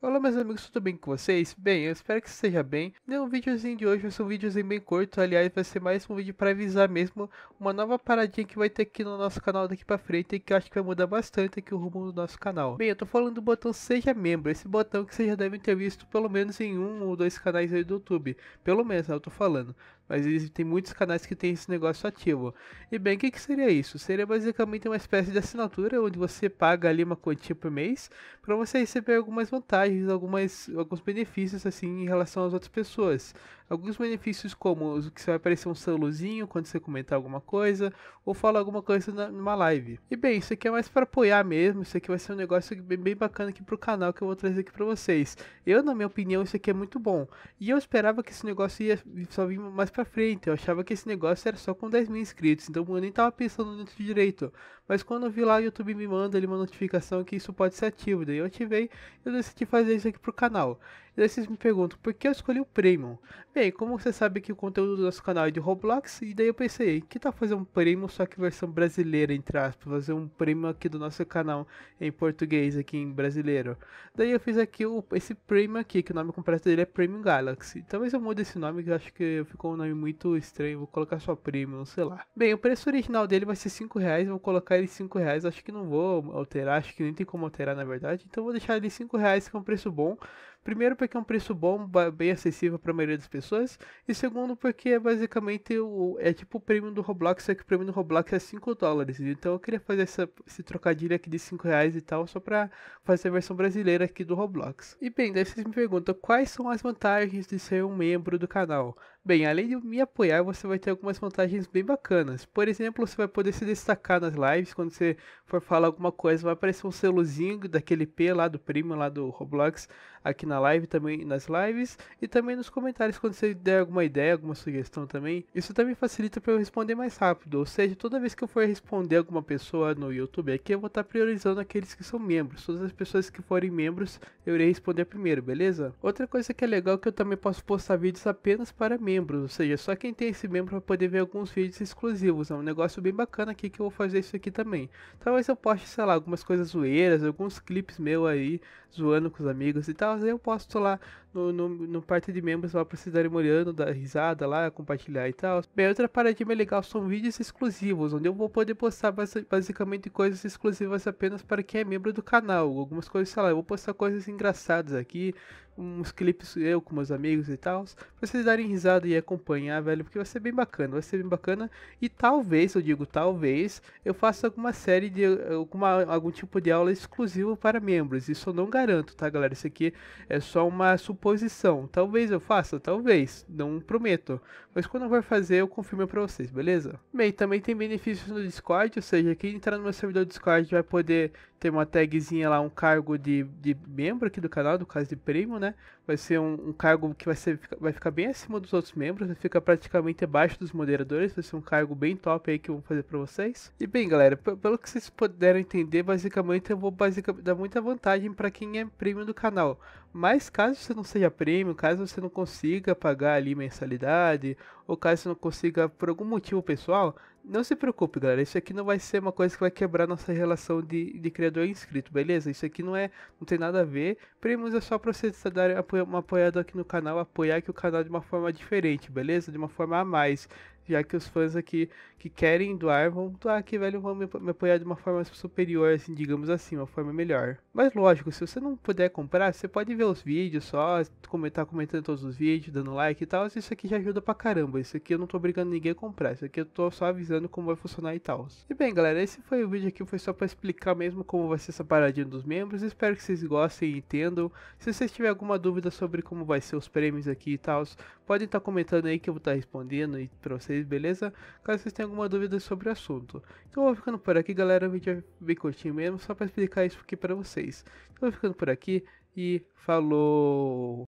Olá meus amigos, tudo bem com vocês? Bem, eu espero que esteja bem. O videozinho de hoje vai ser um videozinho bem curto, aliás vai ser mais um vídeo para avisar mesmo uma nova paradinha que vai ter aqui no nosso canal daqui para frente e que eu acho que vai mudar bastante aqui o rumo do nosso canal. Bem, eu tô falando do botão seja membro, esse botão que vocês já devem ter visto pelo menos em um ou dois canais aí do YouTube, pelo menos né, eu tô falando. Mas existem muitos canais que tem esse negócio ativo. E bem, o que, que seria isso? Seria basicamente uma espécie de assinatura onde você paga ali uma quantia por mês para você receber algumas vantagens vantagens, algumas, alguns benefícios assim em relação às outras pessoas. Alguns benefícios como que você vai aparecer um saluzinho quando você comentar alguma coisa ou falar alguma coisa na, numa live. E bem, isso aqui é mais para apoiar mesmo, isso aqui vai ser um negócio bem, bem bacana aqui pro canal que eu vou trazer aqui para vocês. Eu, na minha opinião, isso aqui é muito bom. E eu esperava que esse negócio ia só vir mais para frente, eu achava que esse negócio era só com 10 mil inscritos, então eu nem tava pensando nisso direito. Mas quando eu vi lá, o YouTube me manda ali uma notificação que isso pode ser ativo, daí eu ativei e eu decidi fazer isso aqui pro canal aí vocês me perguntam, por que eu escolhi o Premium? Bem, como você sabe que o conteúdo do nosso canal é de Roblox, e daí eu pensei, que tal fazer um Premium, só que versão brasileira, entre aspas, fazer um Premium aqui do nosso canal em português, aqui em brasileiro. Daí eu fiz aqui o, esse Premium aqui, que o nome completo dele é Premium Galaxy. Talvez eu mude esse nome, que eu acho que ficou um nome muito estranho, vou colocar só Premium, sei lá. Bem, o preço original dele vai ser 5 reais, vou colocar ele 5 reais, acho que não vou alterar, acho que nem tem como alterar na verdade, então vou deixar ele 5 reais, que é um preço bom Primeiro, porque é um preço bom, bem acessível para a maioria das pessoas. E segundo, porque é basicamente o, é tipo o prêmio do Roblox, só que o prêmio do Roblox é 5 dólares. Então eu queria fazer essa, esse trocadilho aqui de 5 reais e tal, só para fazer a versão brasileira aqui do Roblox. E bem, daí vocês me perguntam quais são as vantagens de ser um membro do canal. Bem, além de me apoiar, você vai ter algumas vantagens bem bacanas. Por exemplo, você vai poder se destacar nas lives. Quando você for falar alguma coisa, vai aparecer um selozinho daquele P lá do primo, lá do Roblox, aqui na live também, nas lives. E também nos comentários, quando você der alguma ideia, alguma sugestão também. Isso também facilita para eu responder mais rápido. Ou seja, toda vez que eu for responder alguma pessoa no YouTube aqui, eu vou estar tá priorizando aqueles que são membros. Todas as pessoas que forem membros, eu irei responder primeiro, beleza? Outra coisa que é legal é que eu também posso postar vídeos apenas para membros membro, ou seja, é só quem tem esse membro vai poder ver alguns vídeos exclusivos. É um negócio bem bacana aqui que eu vou fazer isso aqui também. Talvez eu poste, sei lá, algumas coisas zoeiras, alguns clipes meu aí, zoando com os amigos e tal. Aí eu posto lá no, no, no parte de membros lá pra vocês darem uma olhada, dar risada lá, compartilhar e tal. Bem, outra paradinha bem legal são vídeos exclusivos, onde eu vou poder postar basicamente coisas exclusivas apenas para quem é membro do canal. Algumas coisas, sei lá, eu vou postar coisas engraçadas aqui, uns clipes eu com meus amigos e tal, pra vocês darem risada e acompanhar, velho, porque vai ser bem bacana, vai ser bem bacana. E talvez, eu digo talvez, eu faça alguma série de alguma, algum tipo de aula exclusivo para membros. Isso eu não garanto, tá, galera? Isso aqui é só uma suposição. Talvez eu faça, talvez, não prometo. Mas quando eu for fazer, eu confirmo pra vocês, beleza? Bem, também tem benefícios no Discord, ou seja, quem entrar no meu servidor Discord vai poder tem uma tagzinha lá, um cargo de, de membro aqui do canal, do caso de prêmio, né? Vai ser um, um, cargo que vai, ser, vai ficar bem acima dos outros membros, vai ficar praticamente abaixo dos moderadores, vai ser um cargo bem top aí que eu vou fazer para vocês. E bem, galera, pelo que vocês puderam entender, basicamente eu vou basicamente dar muita vantagem para quem é prêmio do canal. Mas caso você não seja prêmio, caso você não consiga pagar ali mensalidade ou caso não consiga por algum motivo pessoal, não se preocupe, galera. Isso aqui não vai ser uma coisa que vai quebrar nossa relação de, de criador e inscrito, beleza? Isso aqui não é, não tem nada a ver. Primos é só para você dar uma apoiada aqui no canal, apoiar aqui o canal de uma forma diferente, beleza? De uma forma a mais já que os fãs aqui que querem doar vão doar aqui, velho, vão me, me apoiar de uma forma superior, assim, digamos assim, uma forma melhor. Mas lógico, se você não puder comprar, você pode ver os vídeos só, comentar tá comentando todos os vídeos, dando like e tal, isso aqui já ajuda pra caramba. Isso aqui eu não tô obrigando ninguém a comprar, isso aqui eu tô só avisando como vai funcionar e tal. E bem, galera, esse foi o vídeo aqui, foi só pra explicar mesmo como vai ser essa paradinha dos membros. Espero que vocês gostem e entendam. Se vocês tiverem alguma dúvida sobre como vai ser os prêmios aqui e tal, podem estar tá comentando aí que eu vou estar tá respondendo e pra vocês vocês, beleza? Caso vocês tenham alguma dúvida sobre o assunto. Então eu vou ficando por aqui, galera. O vídeo é bem curtinho mesmo, só para explicar isso aqui para vocês. Então eu vou ficando por aqui e falou!